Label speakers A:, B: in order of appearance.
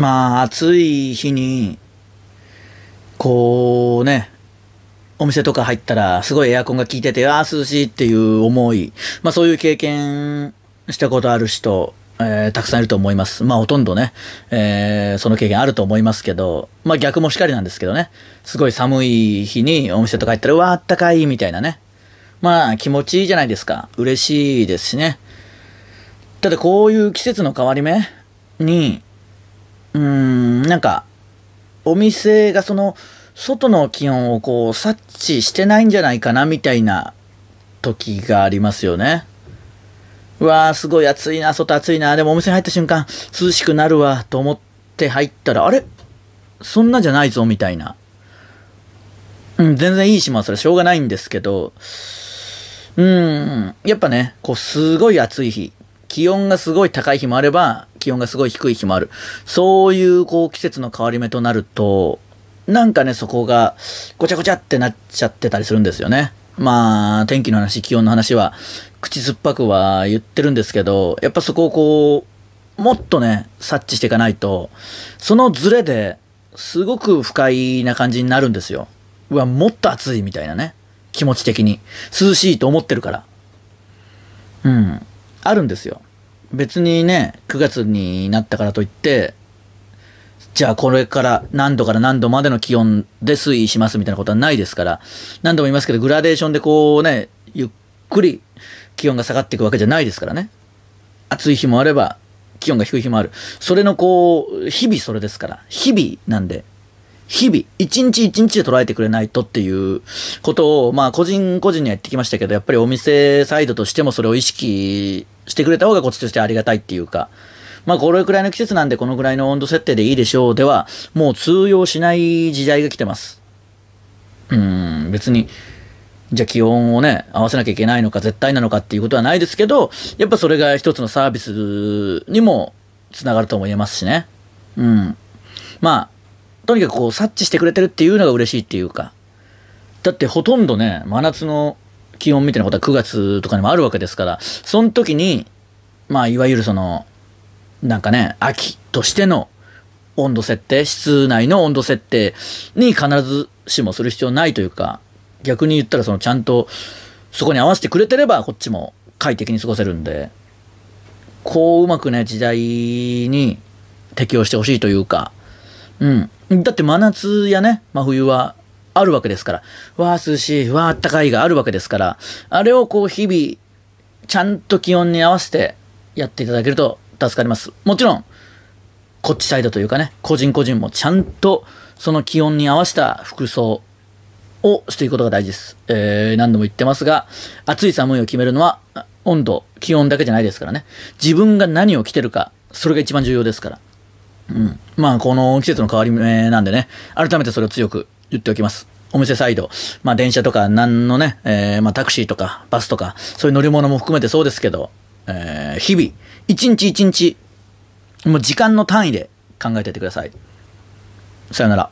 A: まあ、暑い日に、こうね、お店とか入ったら、すごいエアコンが効いてて、ああ、涼しいっていう思い。まあ、そういう経験したことある人、えー、たくさんいると思います。まあ、ほとんどね、えー、その経験あると思いますけど、まあ、逆もしかりなんですけどね。すごい寒い日にお店とか入ったら、うわあ、あったかい、みたいなね。まあ、気持ちいいじゃないですか。嬉しいですしね。ただ、こういう季節の変わり目に、うーん、なんか、お店がその、外の気温をこう、察知してないんじゃないかな、みたいな時がありますよね。うわー、すごい暑いな、外暑いな。でもお店に入った瞬間、涼しくなるわ、と思って入ったら、あれそんなじゃないぞ、みたいな。うん、全然いい島はそれしょうがないんですけど、うん、やっぱね、こう、すごい暑い日。気温がすごい高い日もあれば、気温がすごい低い日もある。そういう、こう、季節の変わり目となると、なんかね、そこが、ごちゃごちゃってなっちゃってたりするんですよね。まあ、天気の話、気温の話は、口酸っぱくは言ってるんですけど、やっぱそこをこう、もっとね、察知していかないと、そのズレですごく不快な感じになるんですよ。うわ、もっと暑いみたいなね。気持ち的に。涼しいと思ってるから。うん。あるんですよ。別にね、9月になったからといって、じゃあこれから何度から何度までの気温で推移しますみたいなことはないですから、何度も言いますけど、グラデーションでこうね、ゆっくり気温が下がっていくわけじゃないですからね。暑い日もあれば、気温が低い日もある。それのこう、日々それですから、日々なんで、日々、一日一日で捉えてくれないとっていうことを、まあ個人個人にはやってきましたけど、やっぱりお店サイドとしてもそれを意識してくれた方がこっちとしてありがたいっていうか、まあこれくらいの季節なんでこのくらいの温度設定でいいでしょうでは、もう通用しない時代が来てます。うん、別に、じゃあ気温をね、合わせなきゃいけないのか、絶対なのかっていうことはないですけど、やっぱそれが一つのサービスにもつながるとも言えますしね。うん。まあ、とにかくこう察知してくれてるっていうのが嬉しいっていうか。だってほとんどね、真夏の気温みたいなことは9月とかにもあるわけですから、その時に、まあ、いわゆるその、なんかね、秋としての温度設定、室内の温度設定に必ずしもする必要ないというか、逆に言ったらそのちゃんとそこに合わせてくれてればこっちも快適に過ごせるんで、こううまくね、時代に適応してほしいというか、うん。だって真夏やね、真冬はあるわけですから。わあ涼しい、わああったかいがあるわけですから、あれをこう日々、ちゃんと気温に合わせてやっていただけると助かります。もちろん、こっちサイドというかね、個人個人もちゃんとその気温に合わせた服装をしていくことが大事です。えー、何度も言ってますが、暑い寒いを決めるのは温度、気温だけじゃないですからね。自分が何を着てるか、それが一番重要ですから。うん。まあ、この季節の変わり目なんでね、改めてそれを強く言っておきます。お店サイド、まあ電車とか何のね、えー、まあタクシーとかバスとか、そういう乗り物も含めてそうですけど、えー、日々、一日一日、もう時間の単位で考えていってください。さよなら。